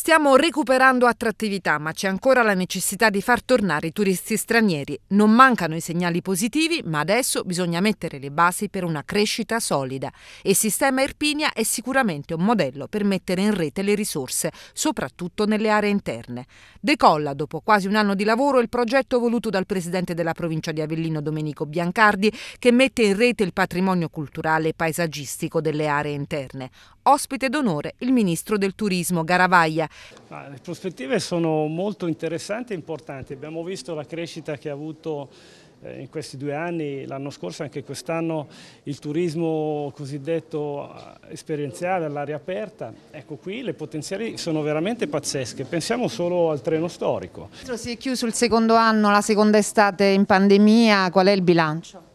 Stiamo recuperando attrattività, ma c'è ancora la necessità di far tornare i turisti stranieri. Non mancano i segnali positivi, ma adesso bisogna mettere le basi per una crescita solida e il sistema Irpinia è sicuramente un modello per mettere in rete le risorse, soprattutto nelle aree interne. Decolla dopo quasi un anno di lavoro il progetto voluto dal presidente della provincia di Avellino Domenico Biancardi che mette in rete il patrimonio culturale e paesaggistico delle aree interne. Ospite d'onore il ministro del turismo Garavaglia ma le prospettive sono molto interessanti e importanti, abbiamo visto la crescita che ha avuto eh, in questi due anni, l'anno scorso e anche quest'anno, il turismo cosiddetto eh, esperienziale all'aria aperta, ecco qui le potenziali sono veramente pazzesche, pensiamo solo al treno storico. Si è chiuso il secondo anno, la seconda estate in pandemia, qual è il bilancio?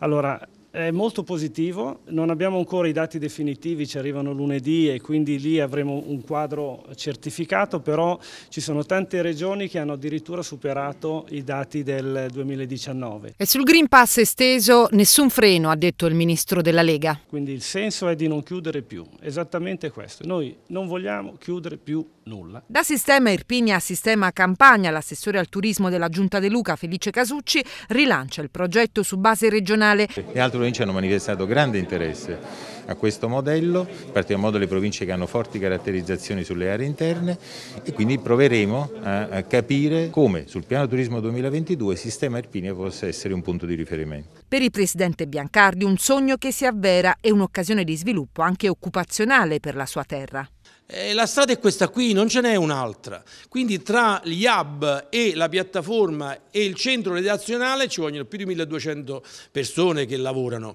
Allora, è molto positivo, non abbiamo ancora i dati definitivi, ci arrivano lunedì e quindi lì avremo un quadro certificato, però ci sono tante regioni che hanno addirittura superato i dati del 2019. E sul Green Pass esteso nessun freno, ha detto il Ministro della Lega. Quindi il senso è di non chiudere più, esattamente questo. Noi non vogliamo chiudere più nulla. Da sistema Irpinia a sistema Campania, l'assessore al turismo della Giunta De Luca, Felice Casucci, rilancia il progetto su base regionale. E altro province hanno manifestato grande interesse a questo modello, in particolar modo le province che hanno forti caratterizzazioni sulle aree interne e quindi proveremo a capire come sul piano turismo 2022 il sistema Erpinia possa essere un punto di riferimento. Per il presidente Biancardi un sogno che si avvera è un'occasione di sviluppo anche occupazionale per la sua terra. Eh, la strada è questa qui, non ce n'è un'altra. Quindi tra gli hub e la piattaforma e il centro redazionale ci vogliono più di 1200 persone che lavorano.